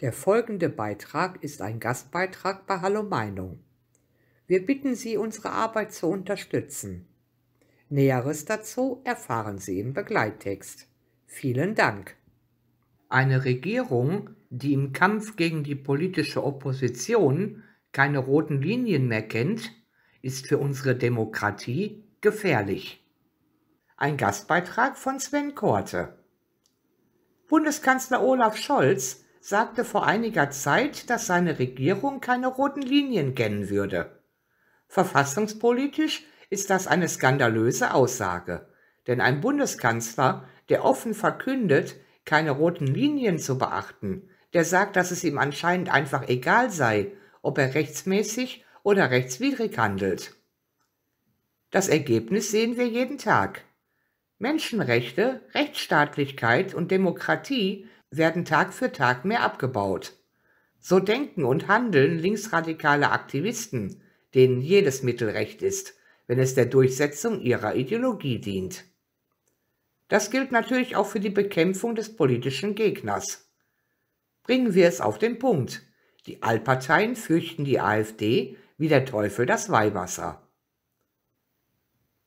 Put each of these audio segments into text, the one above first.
Der folgende Beitrag ist ein Gastbeitrag bei Hallo Meinung. Wir bitten Sie, unsere Arbeit zu unterstützen. Näheres dazu erfahren Sie im Begleittext. Vielen Dank. Eine Regierung, die im Kampf gegen die politische Opposition keine roten Linien mehr kennt, ist für unsere Demokratie gefährlich. Ein Gastbeitrag von Sven Korte. Bundeskanzler Olaf Scholz sagte vor einiger Zeit, dass seine Regierung keine roten Linien kennen würde. Verfassungspolitisch ist das eine skandalöse Aussage, denn ein Bundeskanzler, der offen verkündet, keine roten Linien zu beachten, der sagt, dass es ihm anscheinend einfach egal sei, ob er rechtsmäßig oder rechtswidrig handelt. Das Ergebnis sehen wir jeden Tag. Menschenrechte, Rechtsstaatlichkeit und Demokratie werden Tag für Tag mehr abgebaut. So denken und handeln linksradikale Aktivisten, denen jedes Mittel recht ist, wenn es der Durchsetzung ihrer Ideologie dient. Das gilt natürlich auch für die Bekämpfung des politischen Gegners. Bringen wir es auf den Punkt. Die Altparteien fürchten die AfD wie der Teufel das Weihwasser.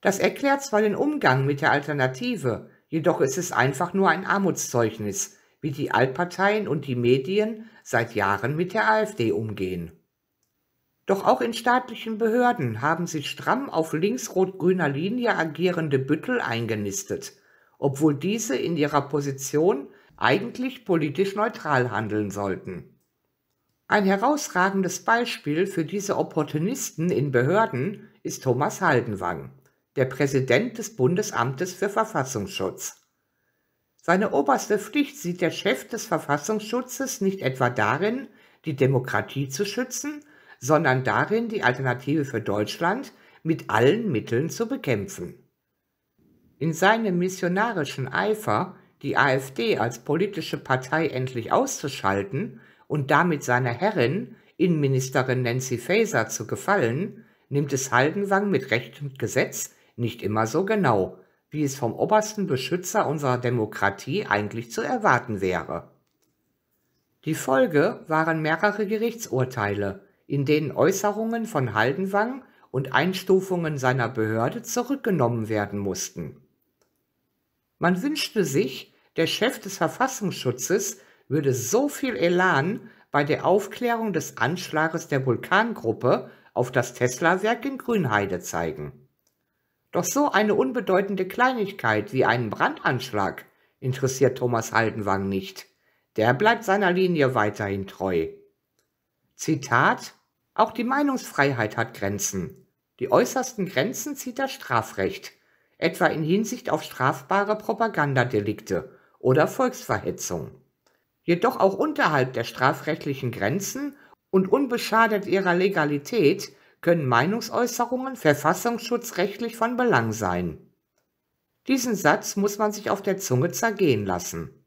Das erklärt zwar den Umgang mit der Alternative, jedoch ist es einfach nur ein Armutszeugnis, wie die Altparteien und die Medien seit Jahren mit der AfD umgehen. Doch auch in staatlichen Behörden haben sich stramm auf links-rot-grüner Linie agierende Büttel eingenistet, obwohl diese in ihrer Position eigentlich politisch neutral handeln sollten. Ein herausragendes Beispiel für diese Opportunisten in Behörden ist Thomas Haldenwang, der Präsident des Bundesamtes für Verfassungsschutz. Seine oberste Pflicht sieht der Chef des Verfassungsschutzes nicht etwa darin, die Demokratie zu schützen, sondern darin, die Alternative für Deutschland mit allen Mitteln zu bekämpfen. In seinem missionarischen Eifer, die AfD als politische Partei endlich auszuschalten und damit seiner Herrin, Innenministerin Nancy Faeser, zu gefallen, nimmt es Haldenwang mit Recht und Gesetz nicht immer so genau, wie es vom obersten Beschützer unserer Demokratie eigentlich zu erwarten wäre. Die Folge waren mehrere Gerichtsurteile, in denen Äußerungen von Haldenwang und Einstufungen seiner Behörde zurückgenommen werden mussten. Man wünschte sich, der Chef des Verfassungsschutzes würde so viel Elan bei der Aufklärung des Anschlages der Vulkangruppe auf das Tesla-Werk in Grünheide zeigen. Doch so eine unbedeutende Kleinigkeit wie einen Brandanschlag interessiert Thomas Haldenwang nicht. Der bleibt seiner Linie weiterhin treu. Zitat Auch die Meinungsfreiheit hat Grenzen. Die äußersten Grenzen zieht das Strafrecht, etwa in Hinsicht auf strafbare Propagandadelikte oder Volksverhetzung. Jedoch auch unterhalb der strafrechtlichen Grenzen und unbeschadet ihrer Legalität können Meinungsäußerungen verfassungsschutzrechtlich von Belang sein. Diesen Satz muss man sich auf der Zunge zergehen lassen.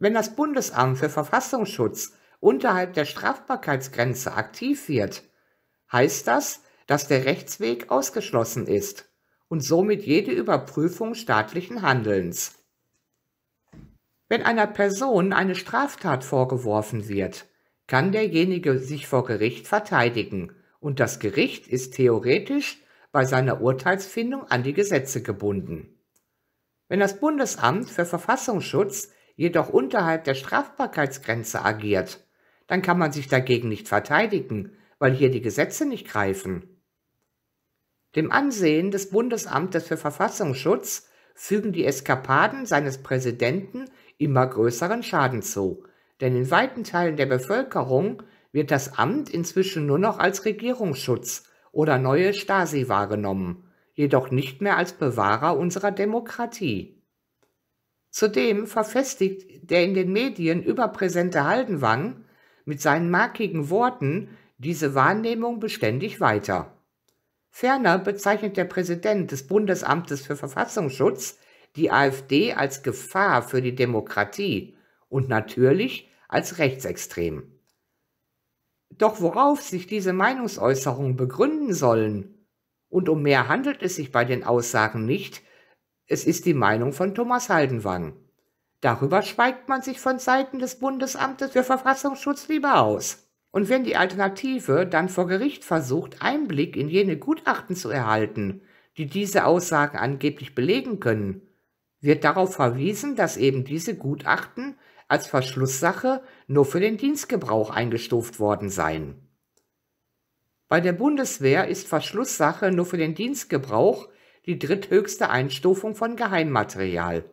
Wenn das Bundesamt für Verfassungsschutz unterhalb der Strafbarkeitsgrenze aktiv wird, heißt das, dass der Rechtsweg ausgeschlossen ist und somit jede Überprüfung staatlichen Handelns. Wenn einer Person eine Straftat vorgeworfen wird, kann derjenige sich vor Gericht verteidigen und das Gericht ist theoretisch bei seiner Urteilsfindung an die Gesetze gebunden. Wenn das Bundesamt für Verfassungsschutz jedoch unterhalb der Strafbarkeitsgrenze agiert, dann kann man sich dagegen nicht verteidigen, weil hier die Gesetze nicht greifen. Dem Ansehen des Bundesamtes für Verfassungsschutz fügen die Eskapaden seines Präsidenten immer größeren Schaden zu, denn in weiten Teilen der Bevölkerung wird das Amt inzwischen nur noch als Regierungsschutz oder neue Stasi wahrgenommen, jedoch nicht mehr als Bewahrer unserer Demokratie. Zudem verfestigt der in den Medien überpräsente Haldenwang mit seinen markigen Worten diese Wahrnehmung beständig weiter. Ferner bezeichnet der Präsident des Bundesamtes für Verfassungsschutz die AfD als Gefahr für die Demokratie und natürlich als rechtsextrem. Doch worauf sich diese Meinungsäußerungen begründen sollen, und um mehr handelt es sich bei den Aussagen nicht, es ist die Meinung von Thomas Haldenwang. Darüber schweigt man sich von Seiten des Bundesamtes für Verfassungsschutz lieber aus. Und wenn die Alternative dann vor Gericht versucht, Einblick in jene Gutachten zu erhalten, die diese Aussagen angeblich belegen können, wird darauf verwiesen, dass eben diese Gutachten als Verschlusssache nur für den Dienstgebrauch eingestuft worden sein. Bei der Bundeswehr ist Verschlusssache nur für den Dienstgebrauch die dritthöchste Einstufung von Geheimmaterial.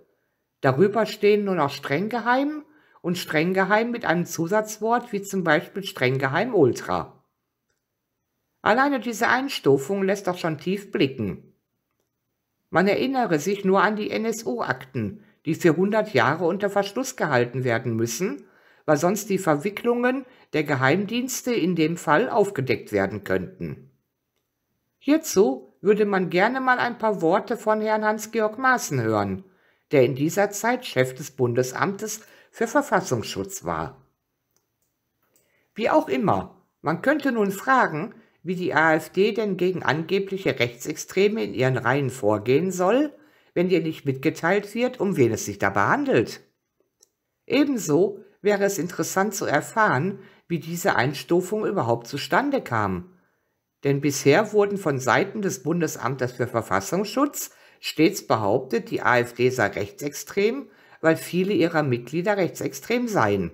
Darüber stehen nur noch streng geheim und streng geheim mit einem Zusatzwort wie zum Beispiel streng geheim ultra. Alleine diese Einstufung lässt doch schon tief blicken. Man erinnere sich nur an die NSU-Akten, die für 100 Jahre unter Verschluss gehalten werden müssen, weil sonst die Verwicklungen der Geheimdienste in dem Fall aufgedeckt werden könnten. Hierzu würde man gerne mal ein paar Worte von Herrn Hans-Georg Maaßen hören, der in dieser Zeit Chef des Bundesamtes für Verfassungsschutz war. Wie auch immer, man könnte nun fragen, wie die AfD denn gegen angebliche Rechtsextreme in ihren Reihen vorgehen soll wenn dir nicht mitgeteilt wird, um wen es sich dabei handelt. Ebenso wäre es interessant zu erfahren, wie diese Einstufung überhaupt zustande kam. Denn bisher wurden von Seiten des Bundesamtes für Verfassungsschutz stets behauptet, die AfD sei rechtsextrem, weil viele ihrer Mitglieder rechtsextrem seien.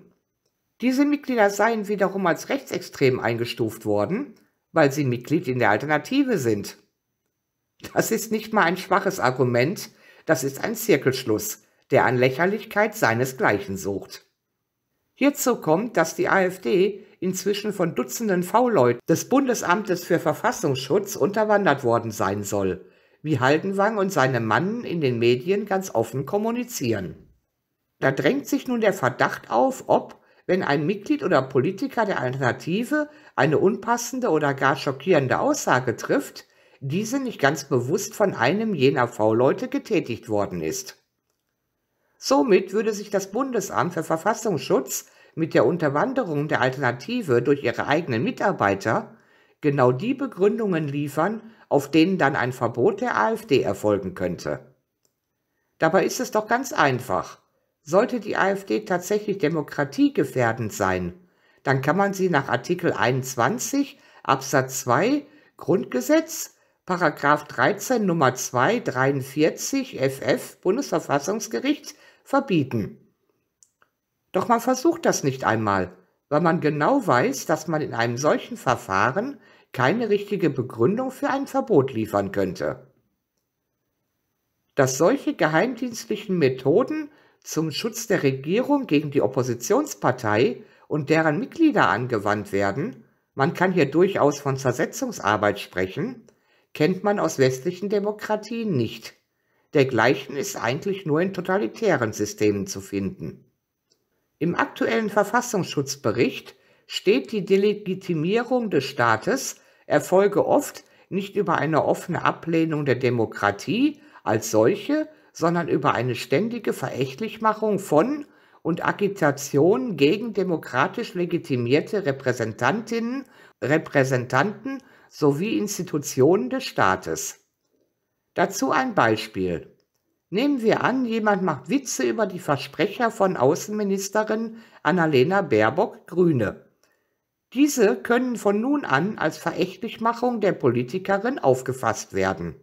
Diese Mitglieder seien wiederum als rechtsextrem eingestuft worden, weil sie Mitglied in der Alternative sind. Das ist nicht mal ein schwaches Argument, das ist ein Zirkelschluss, der an Lächerlichkeit seinesgleichen sucht. Hierzu kommt, dass die AfD inzwischen von Dutzenden V-Leuten des Bundesamtes für Verfassungsschutz unterwandert worden sein soll, wie Haldenwang und seine Mannen in den Medien ganz offen kommunizieren. Da drängt sich nun der Verdacht auf, ob, wenn ein Mitglied oder Politiker der Alternative eine unpassende oder gar schockierende Aussage trifft, diese nicht ganz bewusst von einem jener V-Leute getätigt worden ist. Somit würde sich das Bundesamt für Verfassungsschutz mit der Unterwanderung der Alternative durch ihre eigenen Mitarbeiter genau die Begründungen liefern, auf denen dann ein Verbot der AfD erfolgen könnte. Dabei ist es doch ganz einfach. Sollte die AfD tatsächlich demokratiegefährdend sein, dann kann man sie nach Artikel 21 Absatz 2 Grundgesetz Paragraph 13 Nummer 2 43 FF Bundesverfassungsgericht verbieten. Doch man versucht das nicht einmal, weil man genau weiß, dass man in einem solchen Verfahren keine richtige Begründung für ein Verbot liefern könnte. Dass solche geheimdienstlichen Methoden zum Schutz der Regierung gegen die Oppositionspartei und deren Mitglieder angewandt werden, man kann hier durchaus von Zersetzungsarbeit sprechen, kennt man aus westlichen Demokratien nicht. Dergleichen ist eigentlich nur in totalitären Systemen zu finden. Im aktuellen Verfassungsschutzbericht steht die Delegitimierung des Staates erfolge oft nicht über eine offene Ablehnung der Demokratie als solche, sondern über eine ständige Verächtlichmachung von und Agitation gegen demokratisch legitimierte Repräsentantinnen, Repräsentanten sowie Institutionen des Staates. Dazu ein Beispiel. Nehmen wir an, jemand macht Witze über die Versprecher von Außenministerin Annalena Baerbock, Grüne. Diese können von nun an als Verächtlichmachung der Politikerin aufgefasst werden.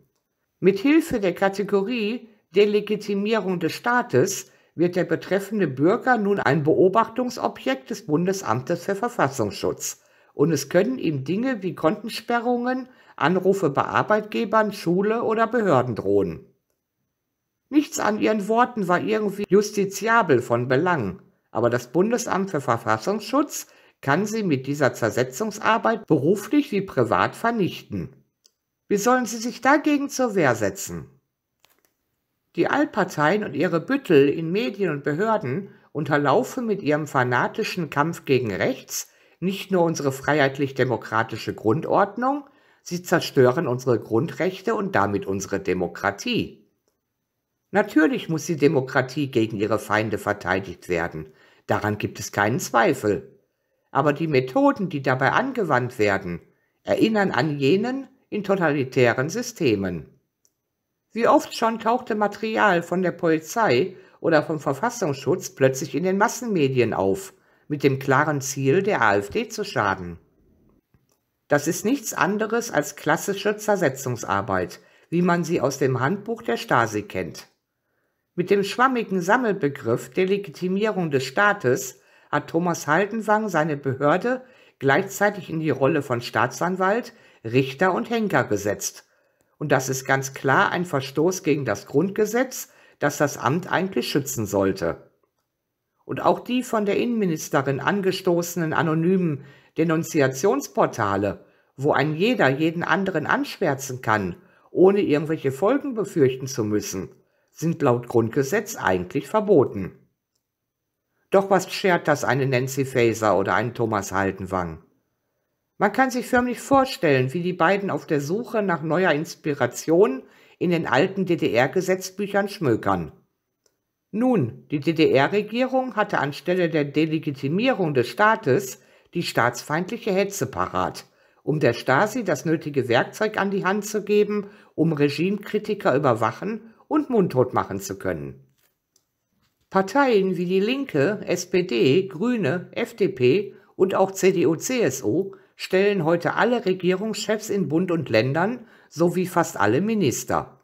Mit Hilfe der Kategorie Delegitimierung des Staates wird der betreffende Bürger nun ein Beobachtungsobjekt des Bundesamtes für Verfassungsschutz und es können ihm Dinge wie Kontensperrungen, Anrufe bei Arbeitgebern, Schule oder Behörden drohen. Nichts an ihren Worten war irgendwie justiziabel von Belang, aber das Bundesamt für Verfassungsschutz kann sie mit dieser Zersetzungsarbeit beruflich wie privat vernichten. Wie sollen sie sich dagegen zur Wehr setzen? Die Altparteien und ihre Büttel in Medien und Behörden unterlaufen mit ihrem fanatischen Kampf gegen Rechts nicht nur unsere freiheitlich-demokratische Grundordnung, sie zerstören unsere Grundrechte und damit unsere Demokratie. Natürlich muss die Demokratie gegen ihre Feinde verteidigt werden, daran gibt es keinen Zweifel. Aber die Methoden, die dabei angewandt werden, erinnern an jenen in totalitären Systemen. Wie oft schon tauchte Material von der Polizei oder vom Verfassungsschutz plötzlich in den Massenmedien auf, mit dem klaren Ziel, der AfD zu schaden. Das ist nichts anderes als klassische Zersetzungsarbeit, wie man sie aus dem Handbuch der Stasi kennt. Mit dem schwammigen Sammelbegriff Delegitimierung des Staates hat Thomas Haldenwang seine Behörde gleichzeitig in die Rolle von Staatsanwalt, Richter und Henker gesetzt. Und das ist ganz klar ein Verstoß gegen das Grundgesetz, das das Amt eigentlich schützen sollte und auch die von der Innenministerin angestoßenen anonymen Denunziationsportale, wo ein jeder jeden anderen anschwärzen kann, ohne irgendwelche Folgen befürchten zu müssen, sind laut Grundgesetz eigentlich verboten. Doch was schert das eine Nancy Faeser oder einen Thomas Haldenwang? Man kann sich förmlich vorstellen, wie die beiden auf der Suche nach neuer Inspiration in den alten DDR-Gesetzbüchern schmökern. Nun, die DDR-Regierung hatte anstelle der Delegitimierung des Staates die staatsfeindliche Hetze parat, um der Stasi das nötige Werkzeug an die Hand zu geben, um Regimekritiker überwachen und mundtot machen zu können. Parteien wie die Linke, SPD, Grüne, FDP und auch CDU-CSU stellen heute alle Regierungschefs in Bund und Ländern sowie fast alle Minister.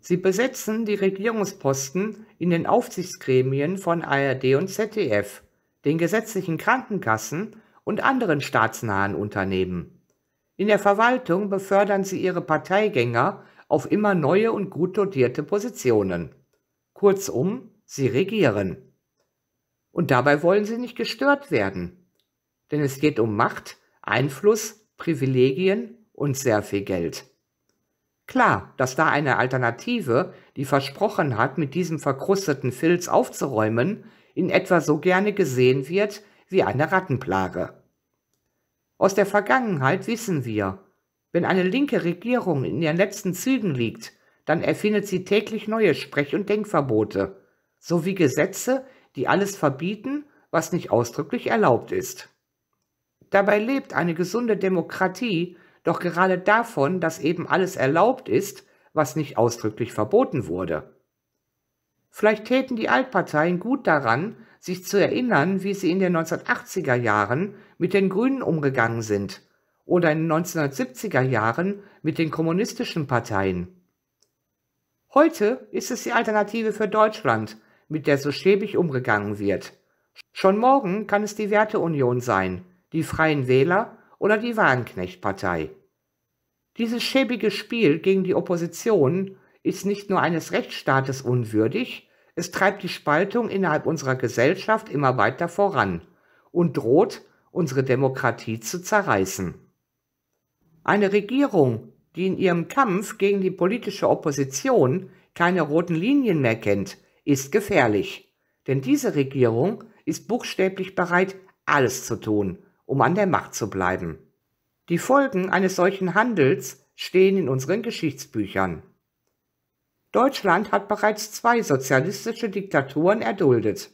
Sie besetzen die Regierungsposten, in den Aufsichtsgremien von ARD und ZDF, den gesetzlichen Krankenkassen und anderen staatsnahen Unternehmen. In der Verwaltung befördern sie ihre Parteigänger auf immer neue und gut dotierte Positionen. Kurzum, sie regieren. Und dabei wollen sie nicht gestört werden. Denn es geht um Macht, Einfluss, Privilegien und sehr viel Geld. Klar, dass da eine Alternative, die versprochen hat, mit diesem verkrusteten Filz aufzuräumen, in etwa so gerne gesehen wird wie eine Rattenplage. Aus der Vergangenheit wissen wir, wenn eine linke Regierung in ihren letzten Zügen liegt, dann erfindet sie täglich neue Sprech- und Denkverbote, sowie Gesetze, die alles verbieten, was nicht ausdrücklich erlaubt ist. Dabei lebt eine gesunde Demokratie doch gerade davon, dass eben alles erlaubt ist, was nicht ausdrücklich verboten wurde. Vielleicht täten die Altparteien gut daran, sich zu erinnern, wie sie in den 1980er Jahren mit den Grünen umgegangen sind oder in den 1970er Jahren mit den kommunistischen Parteien. Heute ist es die Alternative für Deutschland, mit der so schäbig umgegangen wird. Schon morgen kann es die Werteunion sein, die Freien Wähler oder die Wagenknechtpartei. Dieses schäbige Spiel gegen die Opposition ist nicht nur eines Rechtsstaates unwürdig, es treibt die Spaltung innerhalb unserer Gesellschaft immer weiter voran und droht, unsere Demokratie zu zerreißen. Eine Regierung, die in ihrem Kampf gegen die politische Opposition keine roten Linien mehr kennt, ist gefährlich. Denn diese Regierung ist buchstäblich bereit, alles zu tun, um an der Macht zu bleiben. Die Folgen eines solchen Handels stehen in unseren Geschichtsbüchern. Deutschland hat bereits zwei sozialistische Diktaturen erduldet.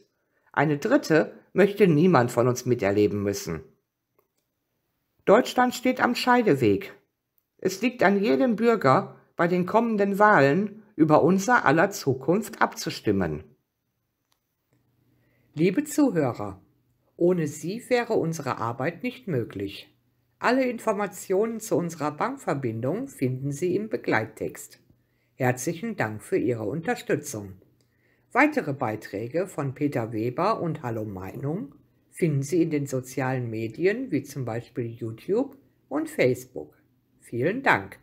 Eine dritte möchte niemand von uns miterleben müssen. Deutschland steht am Scheideweg. Es liegt an jedem Bürger, bei den kommenden Wahlen über unser aller Zukunft abzustimmen. Liebe Zuhörer, ohne sie wäre unsere Arbeit nicht möglich. Alle Informationen zu unserer Bankverbindung finden Sie im Begleittext. Herzlichen Dank für Ihre Unterstützung. Weitere Beiträge von Peter Weber und Hallo Meinung finden Sie in den sozialen Medien wie zum Beispiel YouTube und Facebook. Vielen Dank.